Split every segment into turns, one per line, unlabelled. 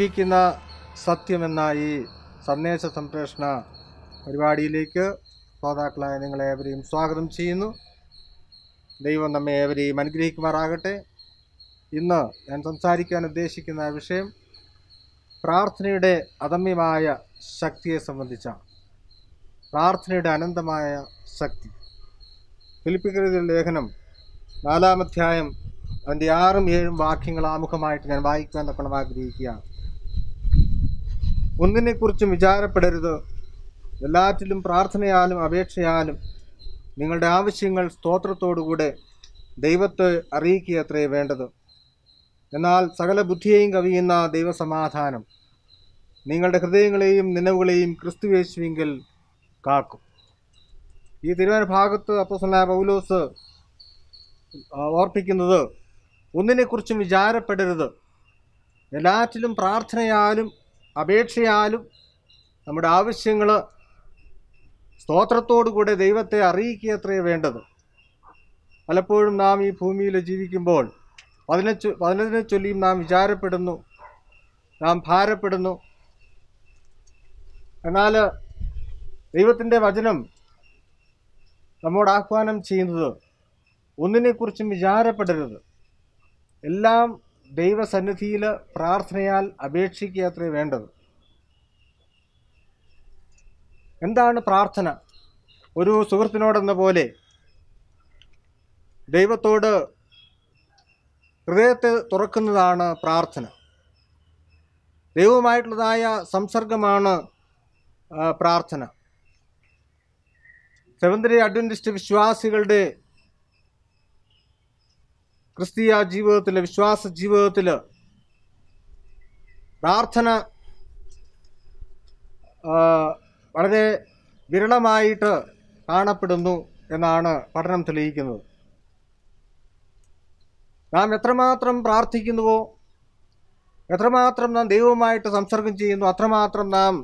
ജീവിക്കുന്ന സത്യമെന്ന ഈ സന്ദേശ സംപ്രേഷണ പരിപാടിയിലേക്ക് ശ്രോതാക്കളായ നിങ്ങളെ ഏവരെയും സ്വാഗതം ചെയ്യുന്നു ദൈവം നമ്മെ ഏവരെയും അനുഗ്രഹിക്കുമാറാകട്ടെ ഇന്ന് ഞാൻ സംസാരിക്കാൻ ഉദ്ദേശിക്കുന്ന വിഷയം പ്രാർത്ഥനയുടെ അദമ്യമായ ശക്തിയെ സംബന്ധിച്ചാണ് പ്രാർത്ഥനയുടെ അനന്തമായ ശക്തി ഫിലിപ്പിക്കരുതിൽ ലേഖനം നാലാമധ്യായം അതിൻ്റെ ആറും ഏഴും വാക്യങ്ങൾ ആമുഖമായിട്ട് ഞാൻ വായിക്കാൻ തക്കണം ആഗ്രഹിക്കുകയാണ് ഒന്നിനെക്കുറിച്ചും വിചാരപ്പെടരുത് എല്ലാറ്റിലും പ്രാർത്ഥനയാലും അപേക്ഷയാലും നിങ്ങളുടെ ആവശ്യങ്ങൾ സ്തോത്രത്തോടുകൂടെ ദൈവത്തെ അറിയിക്കുക അത്രേ വേണ്ടത് എന്നാൽ സകല ബുദ്ധിയെയും കവിയുന്ന ദൈവസമാധാനം നിങ്ങളുടെ ഹൃദയങ്ങളെയും നിലവുകളെയും ക്രിസ്തുവേശുവിങ്കിൽ കാക്കും ഈ തിരുവന ഭാഗത്ത് അപ്പസനായ പൗലോസ് ഓർപ്പിക്കുന്നത് ഒന്നിനെക്കുറിച്ചും വിചാരപ്പെടരുത് എല്ലാറ്റിലും പ്രാർത്ഥനയാലും അപേക്ഷയാലും നമ്മുടെ ആവശ്യങ്ങൾ സ്തോത്രത്തോടുകൂടെ ദൈവത്തെ അറിയിക്കുക അത്രേ വേണ്ടത് പലപ്പോഴും നാം ഈ ഭൂമിയിൽ ജീവിക്കുമ്പോൾ അതിനെ അതിനെ ചൊല്ലിയും നാം വിചാരപ്പെടുന്നു നാം ഭാരപ്പെടുന്നു എന്നാൽ ദൈവത്തിൻ്റെ വചനം നമ്മോട് ആഹ്വാനം ചെയ്യുന്നത് ഒന്നിനെക്കുറിച്ചും വിചാരപ്പെടരുത് എല്ലാം ദൈവസന്നിധിയിൽ പ്രാർത്ഥനയാൽ അപേക്ഷിക്കുക അത്രേ വേണ്ടത് എന്താണ് പ്രാർത്ഥന ഒരു സുഹൃത്തിനോടെന്ന പോലെ ദൈവത്തോട് ഹൃദയത്തെ തുറക്കുന്നതാണ് പ്രാർത്ഥന ദൈവമായിട്ടുള്ളതായ സംസർഗമാണ് പ്രാർത്ഥന സെവന്തരി അഡ്വൻറ്റിസ്റ്റ് വിശ്വാസികളുടെ ക്രിസ്തീയ ജീവിതത്തിൽ വിശ്വാസ ജീവിതത്തിൽ പ്രാർത്ഥന വളരെ വിരളമായിട്ട് കാണപ്പെടുന്നു എന്നാണ് പഠനം തെളിയിക്കുന്നത് നാം എത്രമാത്രം പ്രാർത്ഥിക്കുന്നുവോ എത്രമാത്രം നാം ദൈവവുമായിട്ട് സംസർഗം ചെയ്യുന്നു അത്രമാത്രം നാം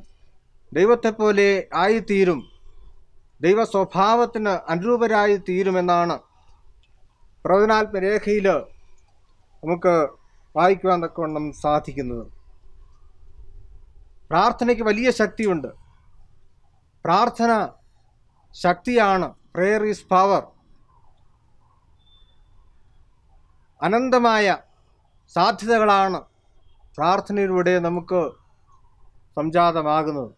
ദൈവത്തെപ്പോലെ ആയിത്തീരും ദൈവ സ്വഭാവത്തിന് അനുരൂപരായി തീരുമെന്നാണ് പ്രവചനാത്മരേഖയിൽ നമുക്ക് വായിക്കുവാൻ തക്കവണ്ണം സാധിക്കുന്നത് പ്രാർത്ഥനയ്ക്ക് വലിയ ശക്തിയുണ്ട് പ്രാർത്ഥന ശക്തിയാണ് പ്രെയർ ഈസ് പവർ അനന്തമായ സാധ്യതകളാണ് പ്രാർത്ഥനയിലൂടെ നമുക്ക് സംജാതമാകുന്നത്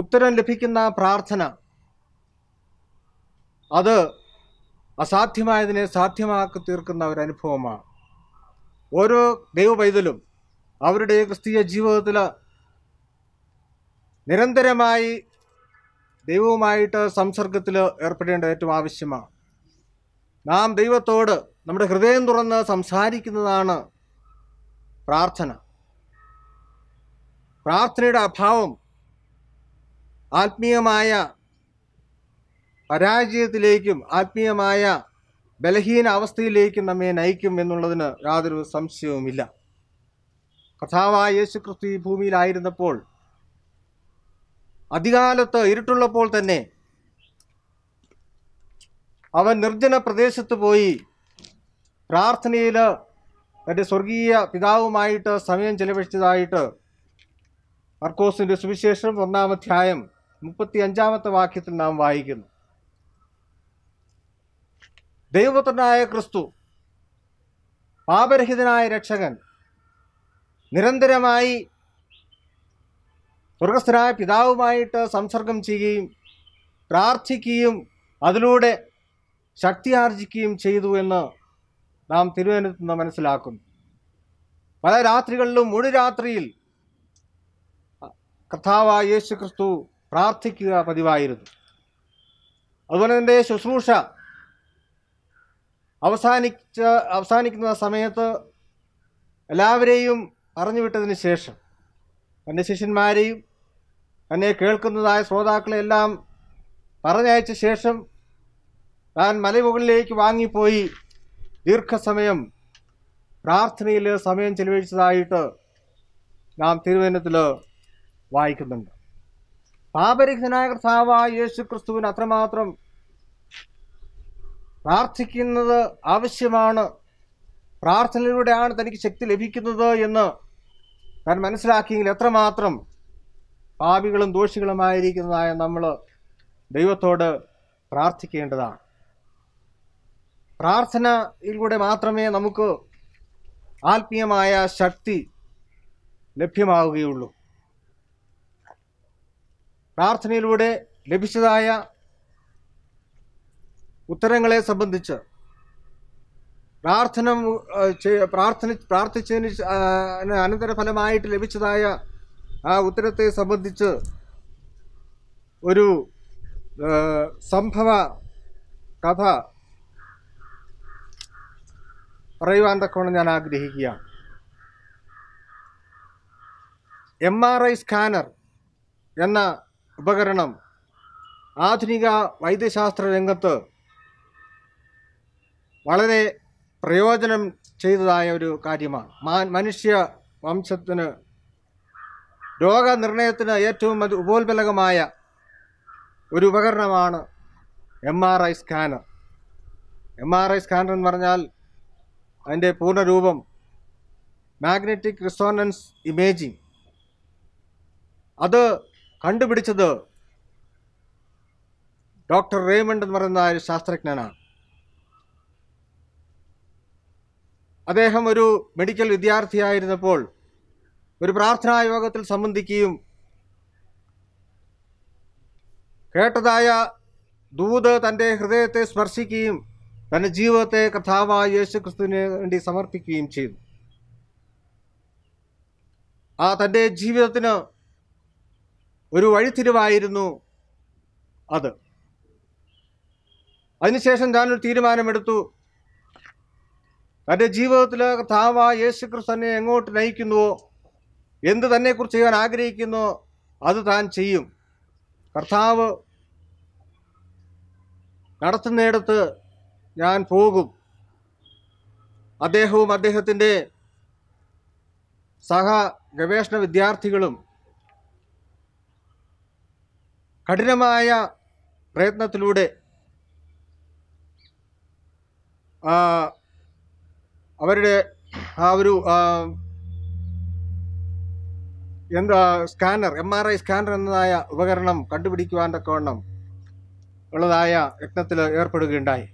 ഉത്തരം ലഭിക്കുന്ന പ്രാർത്ഥന അത് അസാധ്യമായതിനെ സാധ്യമാക്കി തീർക്കുന്ന ഒരു അനുഭവമാണ് ഓരോ ദൈവ പൈതലും അവരുടെ ക്രിസ്തീയ ജീവിതത്തിൽ നിരന്തരമായി ദൈവവുമായിട്ട് സംസർഗത്തിൽ ഏർപ്പെടേണ്ടത് ഏറ്റവും ആവശ്യമാണ് നാം ദൈവത്തോട് നമ്മുടെ ഹൃദയം തുറന്ന് സംസാരിക്കുന്നതാണ് പ്രാർത്ഥന പ്രാർത്ഥനയുടെ അഭാവം ആത്മീയമായ പരാജയത്തിലേക്കും ആത്മീയമായ ബലഹീന അവസ്ഥയിലേക്കും നമ്മെ നയിക്കും എന്നുള്ളതിന് യാതൊരു സംശയവുമില്ല കഥാവായ യേശു ക്രിസ്തു ഈ ഭൂമിയിലായിരുന്നപ്പോൾ അധികാലത്ത് ഇരുട്ടുള്ളപ്പോൾ തന്നെ അവൻ നിർജ്ജന പ്രദേശത്ത് പോയി പ്രാർത്ഥനയിൽ തൻ്റെ സ്വർഗീയ പിതാവുമായിട്ട് സമയം ചെലവഴിച്ചതായിട്ട് മർക്കോസിൻ്റെ സുവിശേഷം ഒന്നാമധ്യായം മുപ്പത്തി അഞ്ചാമത്തെ വാക്യത്തിൽ നാം വായിക്കുന്നു ദൈവപുത്രനായ ക്രിസ്തു പാപരഹിതനായ രക്ഷകൻ നിരന്തരമായി സ്വർഗസ്ഥനായ പിതാവുമായിട്ട് സംസർഗം ചെയ്യുകയും പ്രാർത്ഥിക്കുകയും അതിലൂടെ ശക്തി ആർജിക്കുകയും ചെയ്തു എന്ന് നാം തിരുവനന്തപുരത്ത് മനസ്സിലാക്കുന്നു പല രാത്രികളിലും ഒരു രാത്രിയിൽ കർത്താവ് യേശു ക്രിസ്തു പ്രാർത്ഥിക്കുക പതിവായിരുന്നു അതുപോലെ തന്നെ ശുശ്രൂഷ അവസാനിച്ച അവസാനിക്കുന്ന സമയത്ത് എല്ലാവരെയും പറഞ്ഞു വിട്ടതിന് ശേഷം തൻ്റെ ശിഷ്യന്മാരെയും തന്നെ കേൾക്കുന്നതായ ശ്രോതാക്കളെല്ലാം പറഞ്ഞയച്ച ശേഷം താൻ മലമുകളിലേക്ക് വാങ്ങിപ്പോയി ദീർഘസമയം പ്രാർത്ഥനയിൽ സമയം ചെലവഴിച്ചതായിട്ട് നാം തിരുവനന്തത്തിൽ വായിക്കുന്നുണ്ട് പാപരിഹ്തനായ കർത്താവായ യേശു ക്രിസ്തുവിന് അത്രമാത്രം പ്രാർത്ഥിക്കുന്നത് ആവശ്യമാണ് പ്രാർത്ഥനയിലൂടെയാണ് തനിക്ക് ശക്തി ലഭിക്കുന്നത് എന്ന് താൻ മനസ്സിലാക്കിയെങ്കിൽ എത്രമാത്രം പാപികളും ദോഷികളുമായിരിക്കുന്നതായ നമ്മൾ ദൈവത്തോട് പ്രാർത്ഥിക്കേണ്ടതാണ് പ്രാർത്ഥനയിലൂടെ മാത്രമേ നമുക്ക് ആത്മീയമായ ശക്തി ലഭ്യമാവുകയുള്ളൂ പ്രാർത്ഥനയിലൂടെ ലഭിച്ചതായ ഉത്തരങ്ങളെ സംബന്ധിച്ച് പ്രാർത്ഥന പ്രാർത്ഥന പ്രാർത്ഥിച്ചതിന് അനന്തരഫലമായിട്ട് ലഭിച്ചതായ ആ ഉത്തരത്തെ സംബന്ധിച്ച് ഒരു സംഭവ കഥ പറയുവാൻ തക്കോണം ഞാൻ ആഗ്രഹിക്കുകയാണ് എം ആർ ഐ സ്കാനർ എന്ന ഉപകരണം ആധുനിക വൈദ്യശാസ്ത്ര രംഗത്ത് വളരെ പ്രയോജനം ചെയ്തതായ ഒരു കാര്യമാണ് മനുഷ്യ വംശത്തിന് രോഗനിർണയത്തിന് ഏറ്റവും അത് ഉപോത്ബലകമായ ഒരു ഉപകരണമാണ് M R I scanner M R I scanner എന്ന് പറഞ്ഞാൽ അതിൻ്റെ പൂർണ്ണരൂപം മാഗ്നറ്റിക് റിസോണൻസ് ഇമേജിംഗ് അത് കണ്ടുപിടിച്ചത് ഡോക്ടർ റേമണ്ട് എന്ന് പറയുന്ന ഒരു ശാസ്ത്രജ്ഞനാണ് അദ്ദേഹം ഒരു മെഡിക്കൽ വിദ്യാർത്ഥിയായിരുന്നപ്പോൾ ഒരു പ്രാർത്ഥനാ യോഗത്തിൽ സംബന്ധിക്കുകയും കേട്ടതായ ദൂത് തൻ്റെ ഹൃദയത്തെ സ്പർശിക്കുകയും തൻ്റെ ജീവിതത്തെ കഥാവായ യേശു ക്രിസ്തുവിന് വേണ്ടി സമർപ്പിക്കുകയും ചെയ്തു ആ തൻ്റെ ജീവിതത്തിന് ഒരു വഴിത്തിരിവായിരുന്നു അത് അതിനുശേഷം ഞാനൊരു തീരുമാനമെടുത്തു തൻ്റെ ജീവിതത്തിൽ കർത്താവ് യേശു ക്രിസ്തു എങ്ങോട്ട് നയിക്കുന്നുവോ എന്ത് തന്നെക്കുറിച്ച് ചെയ്യാൻ ആഗ്രഹിക്കുന്നു അത് താൻ ചെയ്യും കർത്താവ് നടത്തുന്നിടത്ത് ഞാൻ പോകും അദ്ദേഹവും അദ്ദേഹത്തിൻ്റെ സഹ ഗവേഷണ വിദ്യാർത്ഥികളും കഠിനമായ പ്രയത്നത്തിലൂടെ അവരുടെ ആ ഒരു എന്താ scanner M R I scanner എന്നതായ ഉപകരണം കണ്ടുപിടിക്കുവാൻ്റെ വണ്ണം ഉള്ളതായ യത്നത്തിൽ ഏർപ്പെടുകയുണ്ടായി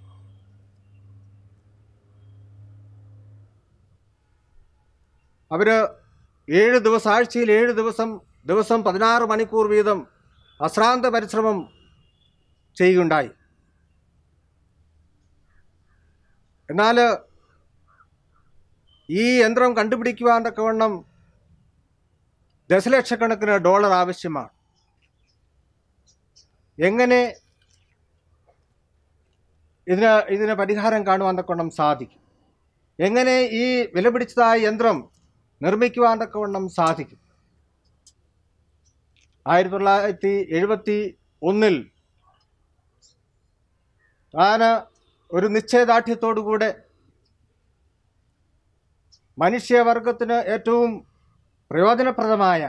അവർ ഏഴ് ദിവസം ആഴ്ചയിൽ ഏഴ് ദിവസം ദിവസം പതിനാറ് മണിക്കൂർ വീതം അശ്രാന്ത പരിശ്രമം ചെയ്യുകയുണ്ടായി എന്നാൽ ഈ യന്ത്രം കണ്ടുപിടിക്കുവാനൊക്കെ വണ്ണം ദശലക്ഷക്കണക്കിന് ഡോളർ ആവശ്യമാണ് എങ്ങനെ ഇതിന് ഇതിന് പരിഹാരം കാണുവാനൊക്കെ വണ്ണം സാധിക്കും എങ്ങനെ ഈ വിലപിടിച്ചതായ യന്ത്രം നിർമ്മിക്കുവാനൊക്കെ വണ്ണം സാധിക്കും ആയിരത്തി തൊള്ളായിരത്തി എഴുപത്തി ഒന്നിൽ താൻ ഒരു നിശ്ചയദാർഢ്യത്തോടുകൂടെ മനുഷ്യവർഗത്തിന് ഏറ്റവും പ്രയോജനപ്രദമായ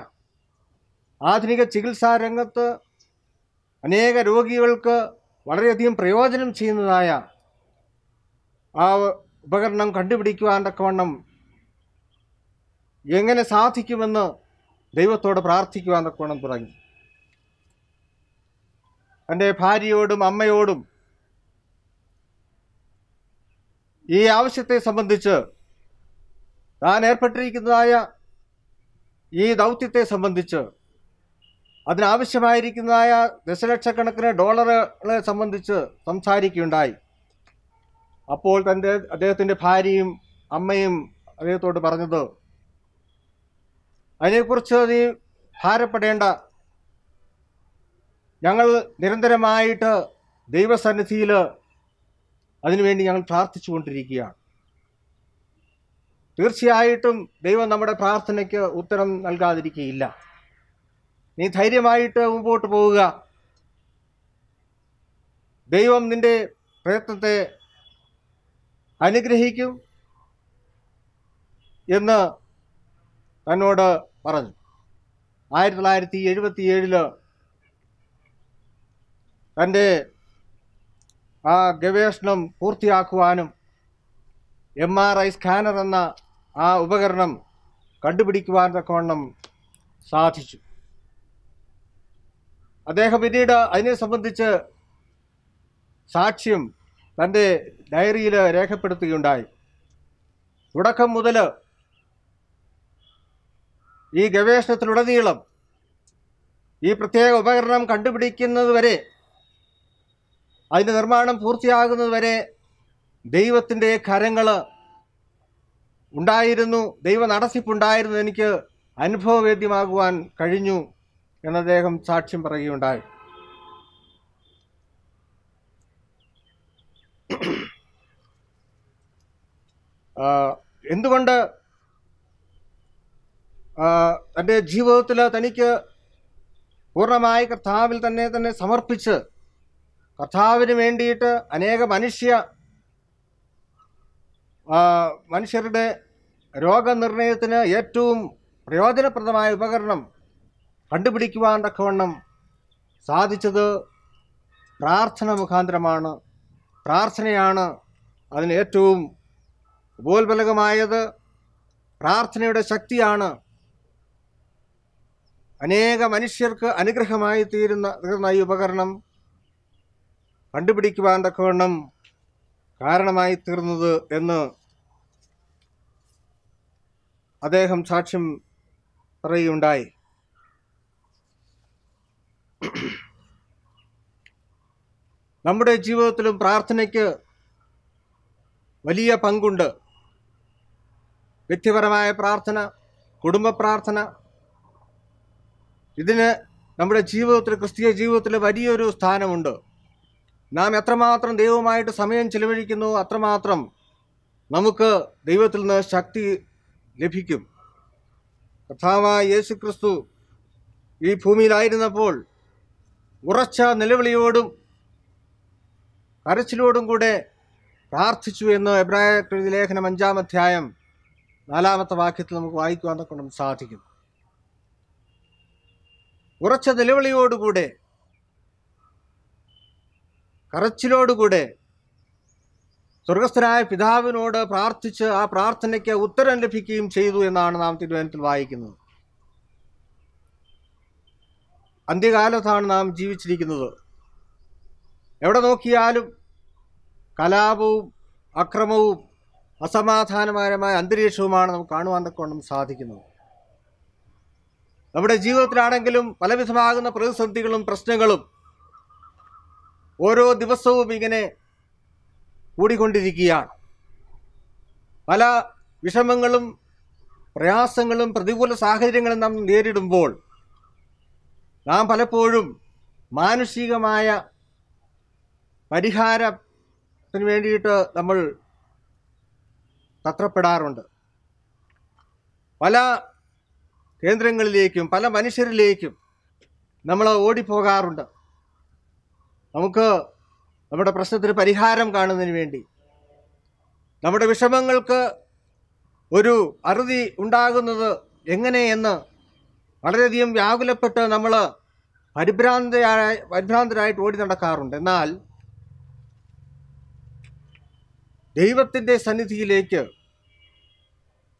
ആധുനിക ചികിത്സാ രംഗത്ത് അനേക രോഗികൾക്ക് വളരെയധികം പ്രയോജനം ചെയ്യുന്നതായ ആ ഉപകരണം കണ്ടുപിടിക്കുവാൻ തക്കവണ്ണം എങ്ങനെ സാധിക്കുമെന്ന് ദൈവത്തോട് പ്രാർത്ഥിക്കുവാൻ തക്കവണ്ണം തുടങ്ങി തൻ്റെ ഭാര്യയോടും അമ്മയോടും ഈ ആവശ്യത്തെ സംബന്ധിച്ച് താൻ ഏർപ്പെട്ടിരിക്കുന്നതായ ഈ ദൗത്യത്തെ സംബന്ധിച്ച് അതിനാവശ്യമായിരിക്കുന്നതായ ദശലക്ഷക്കണക്കിന് ഡോളറുകളെ സംബന്ധിച്ച് സംസാരിക്കുകയുണ്ടായി അപ്പോൾ തൻ്റെ അദ്ദേഹത്തിൻ്റെ ഭാര്യയും അമ്മയും അദ്ദേഹത്തോട് പറഞ്ഞത് അതിനെക്കുറിച്ച് നീ ഭാരപ്പെടേണ്ട ഞങ്ങൾ നിരന്തരമായിട്ട് ദൈവസന്നിധിയിൽ അതിനുവേണ്ടി ഞങ്ങൾ പ്രാർത്ഥിച്ചു കൊണ്ടിരിക്കുകയാണ് തീർച്ചയായിട്ടും ദൈവം നമ്മുടെ പ്രാർത്ഥനയ്ക്ക് ഉത്തരം നൽകാതിരിക്കുകയില്ല നീ ധൈര്യമായിട്ട് മുമ്പോട്ട് പോവുക ദൈവം നിൻ്റെ പ്രയത്നത്തെ അനുഗ്രഹിക്കും എന്ന് തന്നോട് പറഞ്ഞു ആയിരത്തി തൊള്ളായിരത്തി എഴുപത്തി ഏഴില് തൻ്റെ ആ ഗവേഷണം പൂർത്തിയാക്കുവാനും എം ആർ ഐ സ്കാനർ എന്ന ആ ഉപകരണം കണ്ടുപിടിക്കുവാൻ തക്കവണ്ണം സാധിച്ചു അദ്ദേഹം പിന്നീട് അതിനെ സംബന്ധിച്ച് സാക്ഷ്യം തൻ്റെ ഡയറിയിൽ രേഖപ്പെടുത്തുകയുണ്ടായി തുടക്കം മുതൽ ഈ ഗവേഷണത്തിലുടനീളം ഈ പ്രത്യേക ഉപകരണം കണ്ടുപിടിക്കുന്നത് വരെ അതിൻ്റെ നിർമ്മാണം പൂർത്തിയാകുന്നത് വരെ ദൈവത്തിൻ്റെ കരങ്ങൾ ഉണ്ടായിരുന്നു ദൈവ നടത്തിപ്പുണ്ടായിരുന്നു എനിക്ക് അനുഭവവേദ്യമാകുവാൻ കഴിഞ്ഞു എന്നദ്ദേഹം സാക്ഷ്യം പറയുകയുണ്ടായി എന്തുകൊണ്ട് തൻ്റെ ജീവിതത്തിൽ തനിക്ക് പൂർണ്ണമായി കർത്താവിൽ തന്നെ തന്നെ സമർപ്പിച്ച് കർത്താവിന് വേണ്ടിയിട്ട് അനേക മനുഷ്യ മനുഷ്യരുടെ രോഗനിർണയത്തിന് ഏറ്റവും പ്രയോജനപ്രദമായ ഉപകരണം കണ്ടുപിടിക്കുവാൻ തക്കവണ്ണം സാധിച്ചത് പ്രാർത്ഥന മുഖാന്തരമാണ് പ്രാർത്ഥനയാണ് അതിന് ഏറ്റവും ഉപോത്ബലകമായത് പ്രാർത്ഥനയുടെ ശക്തിയാണ് അനേക മനുഷ്യർക്ക് അനുഗ്രഹമായി തീരുന്ന തീർന്ന ഈ ഉപകരണം കണ്ടുപിടിക്കുവാൻ തക്കവണ്ണം കാരണമായി തീർന്നത് എന്ന് അദ്ദേഹം സാക്ഷ്യം പറയുകയുണ്ടായി നമ്മുടെ ജീവിതത്തിലും പ്രാർത്ഥനയ്ക്ക് വലിയ പങ്കുണ്ട് വ്യക്തിപരമായ പ്രാർത്ഥന കുടുംബ പ്രാർത്ഥന ഇതിന് നമ്മുടെ ജീവിതത്തിൽ ക്രിസ്തീയ ജീവിതത്തിൽ വലിയൊരു സ്ഥാനമുണ്ട് നാം എത്രമാത്രം ദൈവമായിട്ട് സമയം ചിലവഴിക്കുന്നു അത്രമാത്രം നമുക്ക് ദൈവത്തിൽ നിന്ന് ശക്തി ലഭിക്കും കഥാവായ യേശു ക്രിസ്തു ഈ ഭൂമിയിലായിരുന്നപ്പോൾ ഉറച്ച നിലവിളിയോടും കരച്ചിലോടും കൂടെ പ്രാർത്ഥിച്ചു എന്ന് എബ്രായ ലേഖനം അഞ്ചാം അധ്യായം നാലാമത്തെ വാക്യത്തിൽ നമുക്ക് വായിക്കുവാനൊക്കെ സാധിക്കും ഉറച്ച നിലവിളിയോടുകൂടെ കരച്ചിലോടുകൂടെ സ്വർഗസ്ഥനായ പിതാവിനോട് പ്രാർത്ഥിച്ച് ആ പ്രാർത്ഥനയ്ക്ക് ഉത്തരം ലഭിക്കുകയും ചെയ്തു എന്നാണ് നാം തിരുവനന്തപുരത്തിൽ വായിക്കുന്നത് അന്ത്യകാലത്താണ് നാം ജീവിച്ചിരിക്കുന്നത് എവിടെ നോക്കിയാലും കലാപവും അക്രമവും അസമാധാനപരമായ അന്തരീക്ഷവുമാണ് നമുക്ക് കാണുവാൻ കൊണ്ടും സാധിക്കുന്നത് നമ്മുടെ ജീവിതത്തിലാണെങ്കിലും പലവിധമാകുന്ന പ്രതിസന്ധികളും പ്രശ്നങ്ങളും ഓരോ ദിവസവും ഇങ്ങനെ കൂടിക്കൊണ്ടിരിക്കുകയാണ് പല വിഷമങ്ങളും പ്രയാസങ്ങളും പ്രതികൂല സാഹചര്യങ്ങളും നാം നേരിടുമ്പോൾ നാം പലപ്പോഴും മാനുഷികമായ പരിഹാരത്തിന് വേണ്ടിയിട്ട് നമ്മൾ തത്രപ്പെടാറുണ്ട് പല കേന്ദ്രങ്ങളിലേക്കും പല മനുഷ്യരിലേക്കും നമ്മൾ ഓടിപ്പോകാറുണ്ട് നമുക്ക് നമ്മുടെ പ്രശ്നത്തിന് പരിഹാരം കാണുന്നതിന് വേണ്ടി നമ്മുടെ വിഷമങ്ങൾക്ക് ഒരു അറുതി ഉണ്ടാകുന്നത് എങ്ങനെയെന്ന് വളരെയധികം വ്യാകുലപ്പെട്ട് നമ്മൾ പരിഭ്രാന്തയായ പരിഭ്രാന്തരായിട്ട് ഓടി നടക്കാറുണ്ട് എന്നാൽ ദൈവത്തിൻ്റെ സന്നിധിയിലേക്ക്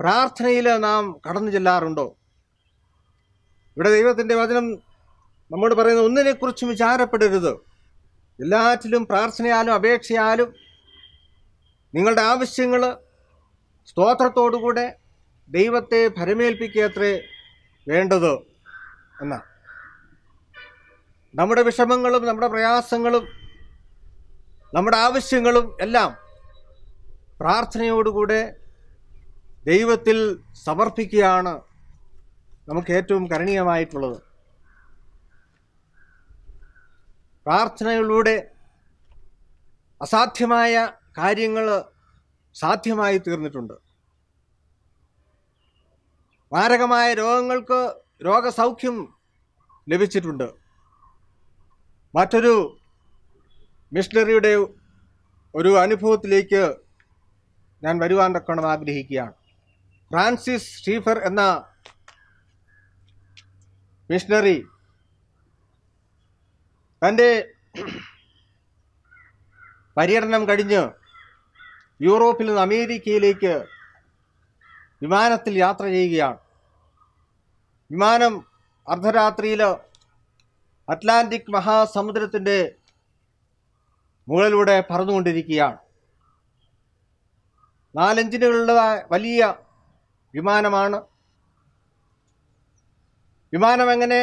പ്രാർത്ഥനയിൽ നാം കടന്നു ചെല്ലാറുണ്ടോ ഇവിടെ ദൈവത്തിൻ്റെ വചനം നമ്മോട് പറയുന്ന ഒന്നിനെക്കുറിച്ചും വിചാരപ്പെടരുത് എല്ലാറ്റിലും പ്രാർത്ഥനയാലും അപേക്ഷയാലും നിങ്ങളുടെ ആവശ്യങ്ങൾ സ്തോത്രത്തോടുകൂടെ ദൈവത്തെ ഭരമേൽപ്പിക്കത്രേ വേണ്ടത് എന്നാ നമ്മുടെ വിഷമങ്ങളും നമ്മുടെ പ്രയാസങ്ങളും നമ്മുടെ ആവശ്യങ്ങളും എല്ലാം പ്രാർത്ഥനയോടുകൂടെ ദൈവത്തിൽ സമർപ്പിക്കുകയാണ് നമുക്ക് ഏറ്റവും കരണീയമായിട്ടുള്ളത് പ്രാർത്ഥനകളിലൂടെ അസാധ്യമായ കാര്യങ്ങൾ സാധ്യമായി തീർന്നിട്ടുണ്ട് മാരകമായ രോഗങ്ങൾക്ക് രോഗസൗഖ്യം ലഭിച്ചിട്ടുണ്ട് മറ്റൊരു മിഷണറിയുടെ ഒരു അനുഭവത്തിലേക്ക് ഞാൻ വരുവാൻ തക്കണം ആഗ്രഹിക്കുകയാണ് ഫ്രാൻസിസ് ഷീഫർ എന്ന മിഷണറി തൻ്റെ പര്യടനം കഴിഞ്ഞ് യൂറോപ്പിൽ നിന്ന് അമേരിക്കയിലേക്ക് വിമാനത്തിൽ യാത്ര ചെയ്യുകയാണ് വിമാനം അർദ്ധരാത്രിയിൽ അറ്റ്ലാന്റിക് മഹാസമുദ്രത്തിൻ്റെ മുകളിലൂടെ പറന്നുകൊണ്ടിരിക്കുകയാണ് നാലഞ്ചിനുകളുടെ വലിയ വിമാനമാണ് വിമാനം എങ്ങനെ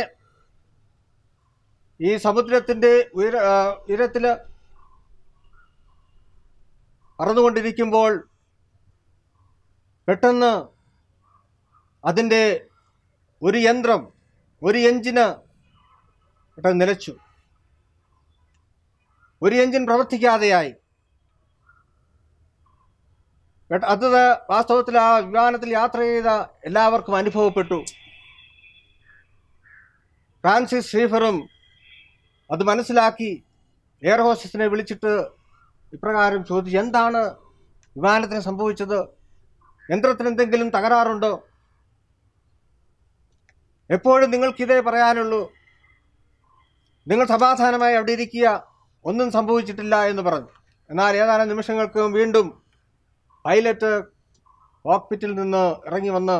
ഈ സമുദ്രത്തിൻ്റെ ഉയര ഉയരത്തിൽ പറന്നുകൊണ്ടിരിക്കുമ്പോൾ പെട്ടെന്ന് അതിൻ്റെ ഒരു യന്ത്രം ഒരു എഞ്ചിന് പെട്ടെന്ന് നിലച്ചു ഒരു എഞ്ചിൻ പ്രവർത്തിക്കാതെയായി അത് വാസ്തവത്തിൽ ആ വിമാനത്തിൽ യാത്ര ചെയ്ത എല്ലാവർക്കും അനുഭവപ്പെട്ടു ഫ്രാൻസിസ് ഷീഫറും അത് മനസ്സിലാക്കി എയർ ഹോസ്റ്റസിനെ വിളിച്ചിട്ട് ഇപ്രകാരം ചോദിച്ചു എന്താണ് വിമാനത്തിന് സംഭവിച്ചത് യന്ത്രത്തിന് എന്തെങ്കിലും തകരാറുണ്ടോ എപ്പോഴും നിങ്ങൾക്കിതേ പറയാനുള്ളൂ നിങ്ങൾ സമാധാനമായി അവിടെ ഇരിക്കുക ഒന്നും സംഭവിച്ചിട്ടില്ല എന്ന് പറഞ്ഞു എന്നാൽ ഏതാനും നിമിഷങ്ങൾക്ക് വീണ്ടും പൈലറ്റ് ഹോക്പിറ്റിൽ നിന്ന് ഇറങ്ങി വന്ന്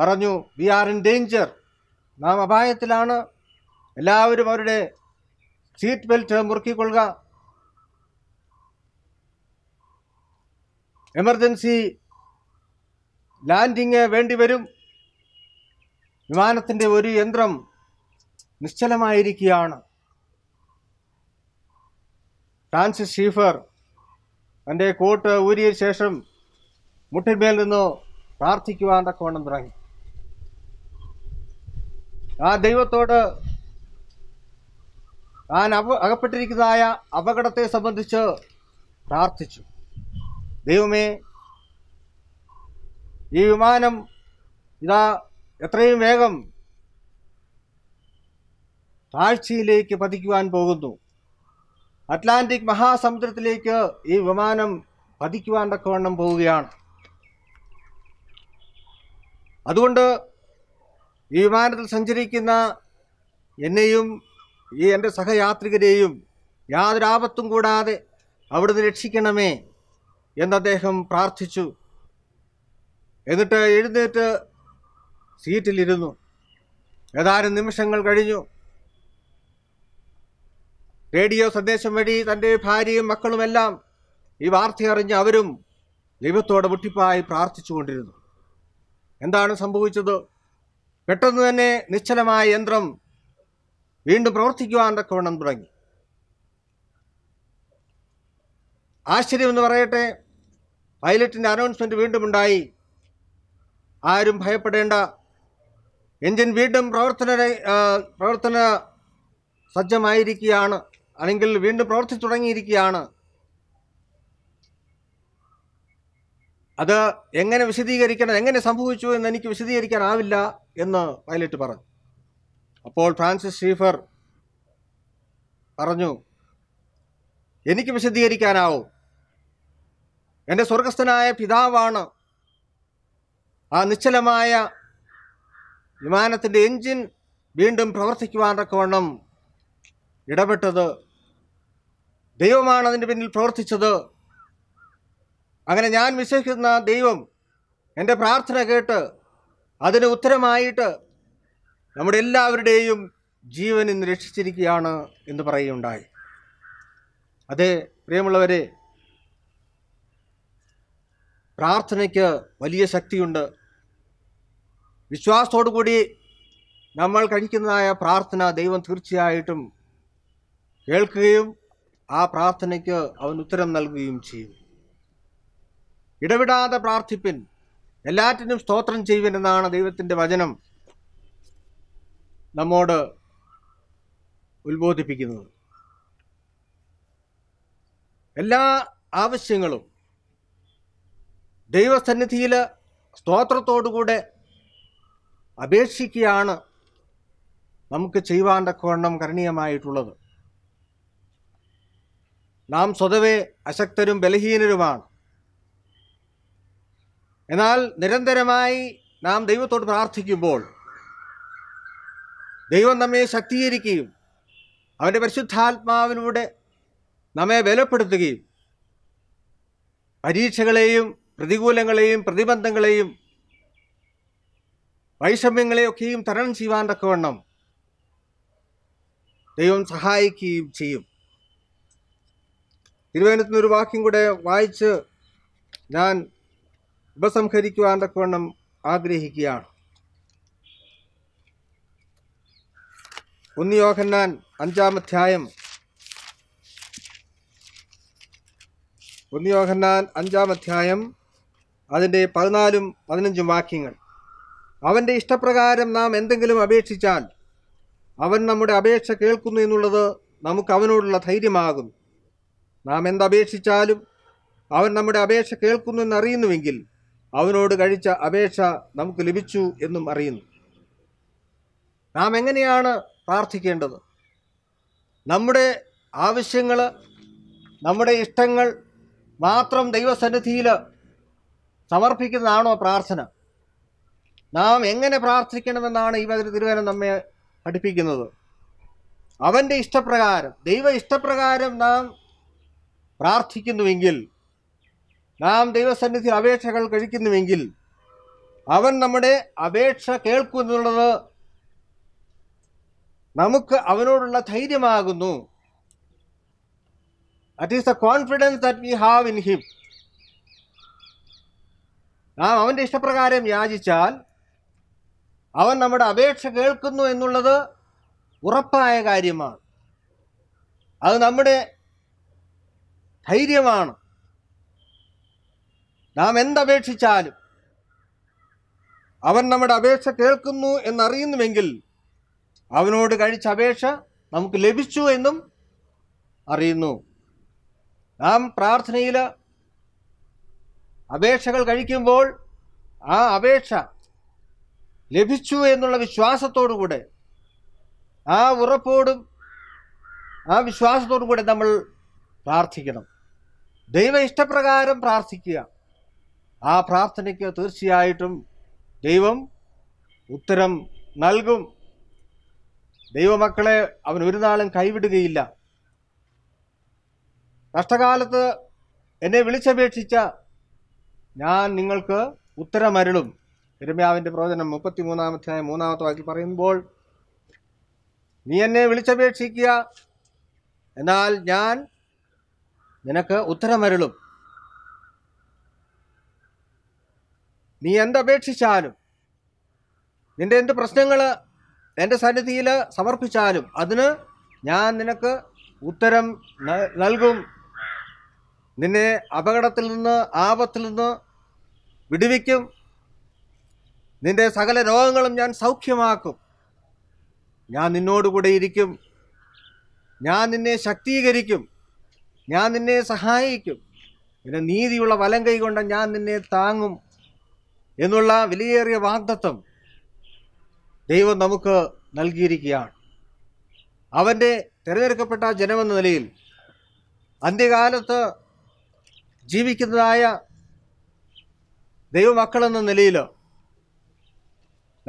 പറഞ്ഞു വി ആർ ഇൻ ഡേഞ്ചർ നാം അപായത്തിലാണ് എല്ലാവരും അവരുടെ സീറ്റ് ബെൽറ്റ് മുറുക്കിക്കൊള്ളുക എമർജൻസി ലാൻഡിങ് വേണ്ടി വരും വിമാനത്തിൻ്റെ ഒരു യന്ത്രം നിശ്ചലമായിരിക്കുകയാണ് ഫ്രാൻസിസ് ഷീഫർ തൻ്റെ കോട്ട് ഊരിയ ശേഷം മുട്ടിന്മേൽ നിന്ന് പ്രാർത്ഥിക്കുവാൻ തക്കവണ്ണം തുടങ്ങി ആ ദൈവത്തോട് താൻ അവ അകപ്പെട്ടിരിക്കുന്നതായ അപകടത്തെ സംബന്ധിച്ച് പ്രാർത്ഥിച്ചു ദൈവമേ ഈ വിമാനം ഇതാ എത്രയും വേഗം താഴ്ചയിലേക്ക് പതിക്കുവാൻ പോകുന്നു അറ്റ്ലാന്റിക് മഹാസമുദ്രത്തിലേക്ക് ഈ വിമാനം പതിക്കുവാൻ തക്കവണ്ണം പോവുകയാണ് അതുകൊണ്ട് ഈ വിമാനത്തിൽ സഞ്ചരിക്കുന്ന എന്നെയും ഈ എൻ്റെ സഹയാത്രികരെയും യാതൊരാപത്തും കൂടാതെ അവിടുന്ന് രക്ഷിക്കണമേ എന്ന് അദ്ദേഹം പ്രാർത്ഥിച്ചു എന്നിട്ട് എഴുന്നേറ്റ് സീറ്റിലിരുന്നു ഏതാനും നിമിഷങ്ങൾ കഴിഞ്ഞു റേഡിയോ സന്ദേശം വഴി തൻ്റെ ഭാര്യയും മക്കളുമെല്ലാം ഈ വാർത്തയറിഞ്ഞ് അവരും ദൈവത്തോടെ മുട്ടിപ്പായി പ്രാർത്ഥിച്ചുകൊണ്ടിരുന്നു എന്താണ് സംഭവിച്ചത് പെട്ടെന്ന് തന്നെ നിശ്ചലമായ യന്ത്രം വീണ്ടും പ്രവർത്തിക്കുവാൻ തക്കവണ്ണം തുടങ്ങി ആശ്ചര്യമെന്ന് പറയട്ടെ പൈലറ്റിൻ്റെ അനൗൺസ്മെൻറ്റ് വീണ്ടും ഉണ്ടായി ആരും ഭയപ്പെടേണ്ട എൻജിൻ വീണ്ടും പ്രവർത്തന പ്രവർത്തന സജ്ജമായിരിക്കുകയാണ് അല്ലെങ്കിൽ വീണ്ടും പ്രവർത്തിച്ചു തുടങ്ങിയിരിക്കുകയാണ് അത് എങ്ങനെ വിശദീകരിക്കണം എങ്ങനെ സംഭവിച്ചു എന്ന് എനിക്ക് വിശദീകരിക്കാനാവില്ല എന്ന് പൈലറ്റ് പറഞ്ഞു അപ്പോൾ ഫ്രാൻസിസ് ഷീഫർ പറഞ്ഞു എനിക്ക് വിശദീകരിക്കാനാവും എൻ്റെ സ്വർഗസ്ഥനായ പിതാവാണ് ആ നിശ്ചലമായ വിമാനത്തിൻ്റെ എൻജിൻ വീണ്ടും പ്രവർത്തിക്കുവാൻ തക്കവണ്ണം ഇടപെട്ടത് ദൈവമാണ് അതിൻ്റെ പിന്നിൽ പ്രവർത്തിച്ചത് അങ്ങനെ ഞാൻ വിശ്വസിക്കുന്ന ദൈവം എൻ്റെ പ്രാർത്ഥന കേട്ട് അതിന് ഉത്തരമായിട്ട് നമ്മുടെ എല്ലാവരുടെയും ജീവൻ ഇന്ന് രക്ഷിച്ചിരിക്കുകയാണ് എന്ന് പറയുകയുണ്ടായി അതെ പ്രിയമുള്ളവരെ പ്രാർത്ഥനയ്ക്ക് വലിയ ശക്തിയുണ്ട് വിശ്വാസത്തോടു കൂടി നമ്മൾ കഴിക്കുന്നതായ പ്രാർത്ഥന ദൈവം തീർച്ചയായിട്ടും കേൾക്കുകയും ആ പ്രാർത്ഥനയ്ക്ക് അവൻ ഉത്തരം നൽകുകയും ചെയ്യും ഇടവിടാതെ പ്രാർത്ഥിപ്പിൻ എല്ലാറ്റിനും സ്തോത്രം ചെയ്യുവിൻ എന്നാണ് ദൈവത്തിൻ്റെ വചനം നമ്മോട് ഉത്ബോധിപ്പിക്കുന്നത് എല്ലാ ആവശ്യങ്ങളും ദൈവസന്നിധിയിൽ സ്തോത്രത്തോടുകൂടെ അപേക്ഷിക്കുകയാണ് നമുക്ക് ചെയ്യുവാൻ്റെ തക്കവണ്ണം കരണീയമായിട്ടുള്ളത് നാം സ്വതവേ അശക്തരും ബലഹീനരുമാണ് എന്നാൽ നിരന്തരമായി നാം ദൈവത്തോട് പ്രാർത്ഥിക്കുമ്പോൾ ദൈവം നമ്മെ ശക്തീകരിക്കുകയും അവൻ്റെ പരിശുദ്ധാത്മാവിലൂടെ നമ്മെ ബലപ്പെടുത്തുകയും പരീക്ഷകളെയും പ്രതികൂലങ്ങളെയും പ്രതിബന്ധങ്ങളെയും വൈഷമ്യങ്ങളെയൊക്കെയും തരണം ചെയ്യുവാൻ തക്കവണ്ണം ദൈവം സഹായിക്കുകയും ചെയ്യും തിരുവനന്തപുരത്തുനിന്നൊരു വാക്യം കൂടെ വായിച്ച് ഞാൻ ഉപസംഹരിക്കുവാൻ തക്കവണ്ണം ആഗ്രഹിക്കുകയാണ് ഒന്ന് യോഹന്നാൻ അഞ്ചാം അധ്യായം ഒന്ന് യോഹന്നാൻ അഞ്ചാം അധ്യായം അതിൻ്റെ പതിനാലും പതിനഞ്ചും വാക്യങ്ങൾ അവൻ്റെ ഇഷ്ടപ്രകാരം നാം എന്തെങ്കിലും അപേക്ഷിച്ചാൽ അവൻ നമ്മുടെ അപേക്ഷ കേൾക്കുന്നു എന്നുള്ളത് നമുക്ക് അവനോടുള്ള ധൈര്യമാകുന്നു നാം എന്തപേക്ഷിച്ചാലും അവൻ നമ്മുടെ അപേക്ഷ കേൾക്കുന്നു എന്നറിയുന്നുവെങ്കിൽ അവനോട് കഴിച്ച അപേക്ഷ നമുക്ക് ലഭിച്ചു എന്നും അറിയുന്നു നാം എങ്ങനെയാണ് പ്രാർത്ഥിക്കേണ്ടത് നമ്മുടെ ആവശ്യങ്ങൾ നമ്മുടെ ഇഷ്ടങ്ങൾ മാത്രം ദൈവസന്നിധിയിൽ സമർപ്പിക്കുന്നതാണോ പ്രാർത്ഥന നാം എങ്ങനെ പ്രാർത്ഥിക്കണമെന്നാണ് ഈ വചന തിരുവനം നമ്മെ പഠിപ്പിക്കുന്നത് അവൻ്റെ ഇഷ്ടപ്രകാരം ദൈവ ഇഷ്ടപ്രകാരം നാം പ്രാർത്ഥിക്കുന്നുവെങ്കിൽ നാം ദൈവസന്നിധി അപേക്ഷകൾ കഴിക്കുന്നുവെങ്കിൽ അവൻ നമ്മുടെ അപേക്ഷ കേൾക്കുന്നുള്ളത് നമുക്ക് അവനോടുള്ള ധൈര്യമാകുന്നു it is the confidence that we have in him നാം അവൻ്റെ ഇഷ്ടപ്രകാരം യാചിച്ചാൽ അവൻ നമ്മുടെ അപേക്ഷ കേൾക്കുന്നു എന്നുള്ളത് ഉറപ്പായ കാര്യമാണ് അത് നമ്മുടെ ധൈര്യമാണ് നാം എന്തപേക്ഷിച്ചാലും അവൻ നമ്മുടെ അപേക്ഷ കേൾക്കുന്നു എന്നറിയുന്നുവെങ്കിൽ അവനോട് കഴിച്ച അപേക്ഷ നമുക്ക് ലഭിച്ചു എന്നും അറിയുന്നു നാം പ്രാർത്ഥനയിൽ അപേക്ഷകൾ കഴിക്കുമ്പോൾ ആ അപേക്ഷ ലഭിച്ചു എന്നുള്ള വിശ്വാസത്തോടുകൂടെ ആ ഉറപ്പോടും ആ വിശ്വാസത്തോടും കൂടെ നമ്മൾ പ്രാർത്ഥിക്കണം ദൈവ ഇഷ്ടപ്രകാരം പ്രാർത്ഥിക്കുക ആ പ്രാർത്ഥനയ്ക്ക് തീർച്ചയായിട്ടും ദൈവം ഉത്തരം നൽകും ദൈവമക്കളെ അവൻ ഒരു നാളും കൈവിടുകയില്ല നഷ്ടകാലത്ത് എന്നെ വിളിച്ചപേക്ഷിച്ച ഞാൻ നിങ്ങൾക്ക് ഉത്തരമരുളും എരുമയാവിൻ്റെ പ്രവചനം മുപ്പത്തി മൂന്നാമത്തെ മൂന്നാമത്തെ വാക്കിൽ പറയുമ്പോൾ നീ എന്നെ വിളിച്ചപേക്ഷിക്കുക എന്നാൽ ഞാൻ നിനക്ക് ഉത്തരമരുളും നീ എന്തപേക്ഷിച്ചാലും നിന്റെ എന്ത് പ്രശ്നങ്ങൾ എൻ്റെ സന്നിധിയിൽ സമർപ്പിച്ചാലും അതിന് ഞാൻ നിനക്ക് ഉത്തരം നൽകും നിന്നെ അപകടത്തിൽ നിന്ന് ആപത്തിൽ നിന്ന് വിടുവിക്കും നിന്റെ സകല രോഗങ്ങളും ഞാൻ സൗഖ്യമാക്കും ഞാൻ നിന്നോടുകൂടെ ഇരിക്കും ഞാൻ നിന്നെ ശക്തീകരിക്കും ഞാൻ നിന്നെ സഹായിക്കും നിന്റെ നീതിയുള്ള വലം കൈകൊണ്ട് ഞാൻ നിന്നെ താങ്ങും എന്നുള്ള വിലയേറിയ വാഗ്ദത്വം ദൈവം നമുക്ക് നൽകിയിരിക്കുകയാണ് അവൻ്റെ തിരഞ്ഞെടുക്കപ്പെട്ട ജനമെന്ന നിലയിൽ അന്ത്യകാലത്ത് ജീവിക്കുന്നതായ ദൈവമക്കളെന്ന നിലയിൽ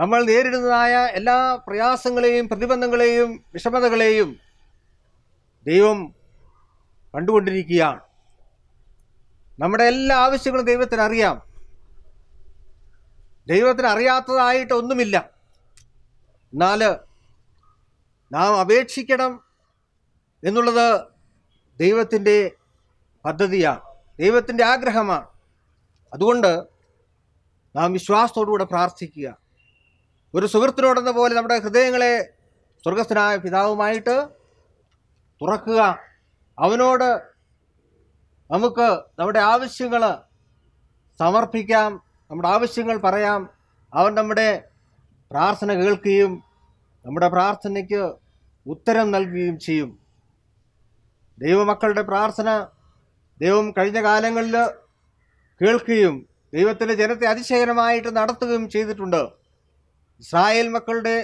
നമ്മൾ നേരിടുന്നതായ എല്ലാ പ്രയാസങ്ങളെയും പ്രതിബന്ധങ്ങളെയും വിഷമതകളെയും ദൈവം കണ്ടുകൊണ്ടിരിക്കുകയാണ് നമ്മുടെ എല്ലാ ആവശ്യങ്ങളും ദൈവത്തിന് അറിയാം ദൈവത്തിന് അറിയാത്തതായിട്ട് ഒന്നുമില്ല നാല് നാം അപേക്ഷിക്കണം എന്നുള്ളത് ദൈവത്തിൻ്റെ പദ്ധതിയാണ് ദൈവത്തിൻ്റെ ആഗ്രഹമാണ് അതുകൊണ്ട് നാം വിശ്വാസത്തോടുകൂടെ പ്രാർത്ഥിക്കുക ഒരു സുഹൃത്തിനോടെന്ന പോലെ നമ്മുടെ ഹൃദയങ്ങളെ സ്വർഗസ്ഥനായ പിതാവുമായിട്ട് തുറക്കുക അവനോട് നമുക്ക് നമ്മുടെ ആവശ്യങ്ങൾ സമർപ്പിക്കാം നമ്മുടെ ആവശ്യങ്ങൾ പറയാം അവൻ നമ്മുടെ പ്രാർത്ഥന കേൾക്കുകയും നമ്മുടെ പ്രാർത്ഥനയ്ക്ക് ഉത്തരം നൽകുകയും ചെയ്യും ദൈവമക്കളുടെ പ്രാർത്ഥന ദൈവം കഴിഞ്ഞ കാലങ്ങളിൽ കേൾക്കുകയും ദൈവത്തിൻ്റെ ജനത്തെ അതിശയനമായിട്ട് നടത്തുകയും ചെയ്തിട്ടുണ്ട് ഇസ്രായേൽ മക്കളുടെ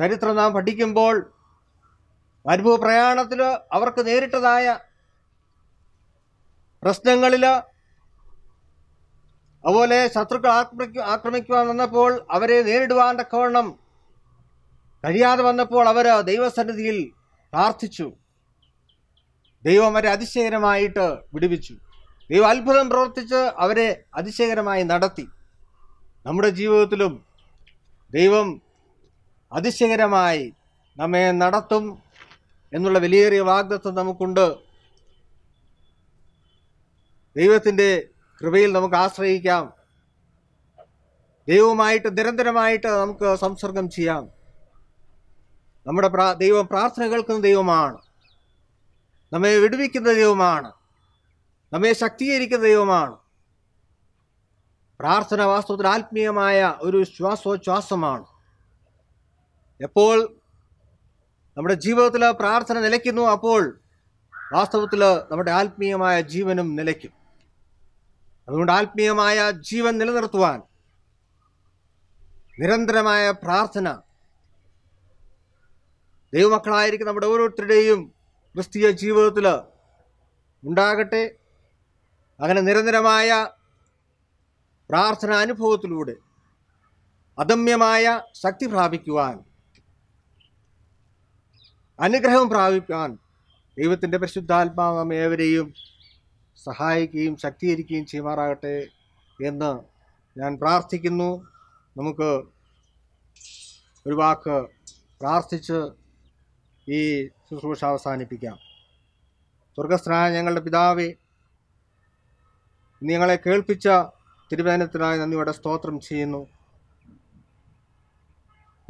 ചരിത്രം നാം പഠിക്കുമ്പോൾ അനുഭവ പ്രയാണത്തിൽ അവർക്ക് നേരിട്ടതായ പ്രശ്നങ്ങളിൽ അതുപോലെ ശത്രുക്കൾ ആക്രമിക്കു ആക്രമിക്കുവാൻ വന്നപ്പോൾ അവരെ നേരിടുവാൻ തക്കവണ്ണം കഴിയാതെ വന്നപ്പോൾ അവർ ദൈവസന്നിധിയിൽ പ്രാർത്ഥിച്ചു ദൈവം അവരെ അതിശയകരമായിട്ട് വിടുവിച്ചു ദൈവം അത്ഭുതം പ്രവർത്തിച്ച് അവരെ അതിശയകരമായി നടത്തി നമ്മുടെ ജീവിതത്തിലും ദൈവം അതിശയകരമായി നമ്മെ നടത്തും എന്നുള്ള വലിയേറിയ വാഗ്ദത്വം നമുക്കുണ്ട് ദൈവത്തിൻ്റെ കൃപയിൽ നമുക്ക് ആശ്രയിക്കാം ദൈവവുമായിട്ട് നിരന്തരമായിട്ട് നമുക്ക് സംസർഗം ചെയ്യാം നമ്മുടെ ദൈവം പ്രാർത്ഥന കേൾക്കുന്ന ദൈവമാണ് നമ്മെ വിടുവിക്കുന്ന ദൈവമാണ് നമ്മെ ശക്തീകരിക്കുന്ന ദൈവമാണ് പ്രാർത്ഥന വാസ്തവത്തിൽ ആത്മീയമായ ഒരു ശ്വാസോച്ഛ്വാസമാണ് എപ്പോൾ നമ്മുടെ ജീവിതത്തിൽ പ്രാർത്ഥന നിലയ്ക്കുന്നു അപ്പോൾ വാസ്തവത്തിൽ നമ്മുടെ ആത്മീയമായ ജീവനും നിലയ്ക്കും അതുകൊണ്ട് ആത്മീയമായ ജീവൻ നിലനിർത്തുവാൻ നിരന്തരമായ പ്രാർത്ഥന ദൈവമക്കളായിരിക്കുന്ന നമ്മുടെ ഓരോരുത്തരുടെയും ക്രിസ്തീയ ജീവിതത്തിൽ ഉണ്ടാകട്ടെ അങ്ങനെ നിരന്തരമായ പ്രാർത്ഥനാ അനുഭവത്തിലൂടെ അദമ്യമായ ശക്തി പ്രാപിക്കുവാൻ അനുഗ്രഹം പ്രാപിക്കുവാൻ ദൈവത്തിൻ്റെ പരിശുദ്ധാത്മാവ് ഏവരെയും സഹായിക്കുകയും ശക്തീകരിക്കുകയും ചെയ്യുമാറാകട്ടെ എന്ന് ഞാൻ പ്രാർത്ഥിക്കുന്നു നമുക്ക് ഒരു വാക്ക് പ്രാർത്ഥിച്ച് ഈ ശുശ്രൂഷ അവസാനിപ്പിക്കാം സ്വർഗസ്നായ ഞങ്ങളുടെ പിതാവെ നിങ്ങളെ കേൾപ്പിച്ച തിരുവേദനത്തിനായി നന്ദിയോടെ സ്തോത്രം ചെയ്യുന്നു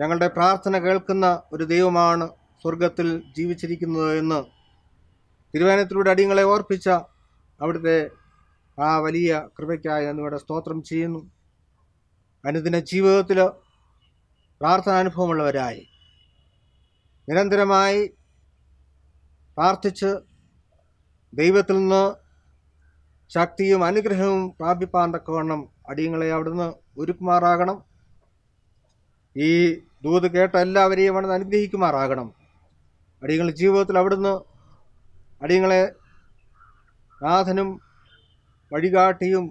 ഞങ്ങളുടെ പ്രാർത്ഥന കേൾക്കുന്ന ഒരു ദൈവമാണ് സ്വർഗത്തിൽ ജീവിച്ചിരിക്കുന്നത് എന്ന് തിരുവേദനത്തിലൂടെ അടിയങ്ങളെ ഓർപ്പിച്ച അവിടുത്തെ ആ വലിയ കൃപയ്ക്കായി അങ്ങയുടെ സ്തോത്രം ചെയ്യുന്നു അനുദിന ജീവിതത്തിൽ പ്രാർത്ഥനാനുഭവമുള്ളവരായി നിരന്തരമായി പ്രാർത്ഥിച്ച് ദൈവത്തിൽ നിന്ന് ശക്തിയും അനുഗ്രഹവും പ്രാപിപ്പാൻ തക്കവണ്ണം അടിയങ്ങളെ അവിടുന്ന് ഒരുക്കുമാറാകണം ഈ ദൂത് കേട്ട എല്ലാവരെയും അവിടുന്ന് അനുഗ്രഹിക്കുമാറാകണം അടിയങ്ങളുടെ ജീവിതത്തിൽ അവിടുന്ന് അടിയങ്ങളെ നാഥനും വഴികാട്ടിയും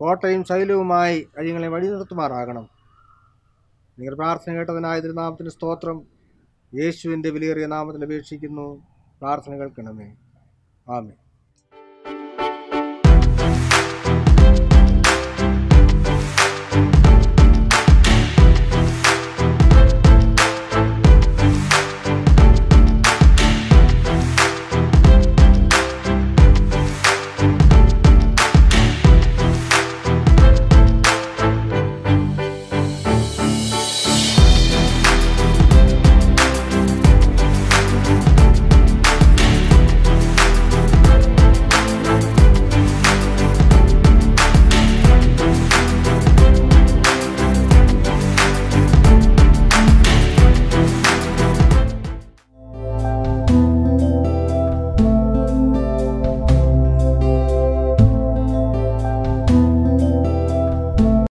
കോട്ടയും ശൈലവുമായി അഴിങ്ങളെ വഴി നിർത്തുമാറാകണം നിങ്ങളുടെ പ്രാർത്ഥന കേട്ടതിനായ തിരുനാമത്തിൻ്റെ സ്തോത്രം യേശുവിൻ്റെ വിലയേറിയ നാമത്തിൽ അപേക്ഷിക്കുന്നു പ്രാർത്ഥനകൾ കേൾക്കണമേ ആമേ